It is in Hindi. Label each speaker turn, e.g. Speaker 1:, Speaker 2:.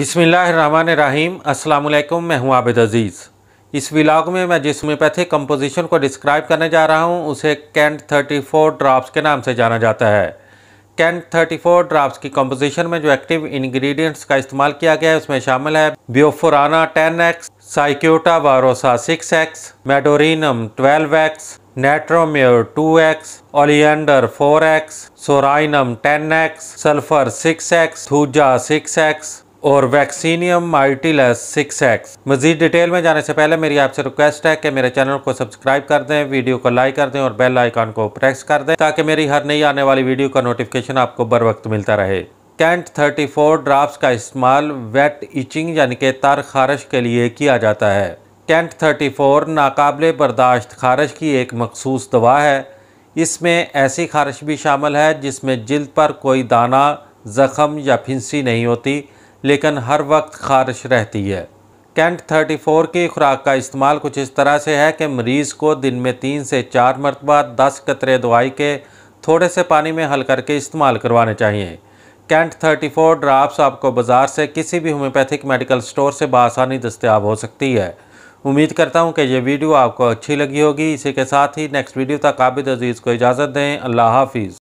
Speaker 1: बिसमीम अल्लाम मैं हूं आबिद अज़ीज़ इस विलाग में मैं जिस होम्योपैथिक कंपोजिशन को डिस्क्राइब करने जा रहा हूं उसे कैंट 34 ड्राफ्स के नाम से जाना जाता है कैंट 34 ड्राफ्स की कंपोजिशन में जो एक्टिव इंग्रेडिएंट्स का इस्तेमाल किया गया है उसमें शामिल है बियोफोराना 10x, साइक्योटा वारोसा 6x, मेडोरिनम 12x, नेट्रोम्योर 2x, oleander 4x, psorinum 10x, sulphur 6x, thuja 6x, और वैक्सीनियम माइटिलस सिक्स एक्स मजीद डिटेल में जाने से पहले मेरी आपसे रिक्वेस्ट है कि मेरे चैनल को सब्सक्राइब कर दें वीडियो को लाइक कर दें और बेल आइकॉन को प्रेस कर दें ताकि मेरी हर नई आने वाली वीडियो का नोटिफिकेशन आपको बर वक्त मिलता रहे कैंट 34 ड्राफ्ट का इस्तेमाल वेट इचिंग यानी कि तार खारश के लिए किया जाता है कैंट 34 नाकबले बर्दाश्त खारश की एक मखसूस दवा है इसमें ऐसी खारश भी शामिल है जिसमें जल्द पर कोई दाना जख्म या फिंसी नहीं होती लेकिन हर वक्त खारिश रहती है कैंट 34 की खुराक का इस्तेमाल कुछ इस तरह से है कि मरीज़ को दिन में तीन से चार मरतबा दस कतरे दवाई के थोड़े से पानी में हल करके इस्तेमाल करवाने चाहिए कैंट 34 ड्राप्स आपको बाज़ार से किसी भी होम्योपैथिक मेडिकल स्टोर से बसानी दस्तियाब हो सकती है उम्मीद करता हूँ कि ये वीडियो आपको अच्छी लगी होगी इसी के साथ ही नेक्स्ट वीडियो तक आबिद अजीज़ को इजाज़त दें अल्लाह हाफिज़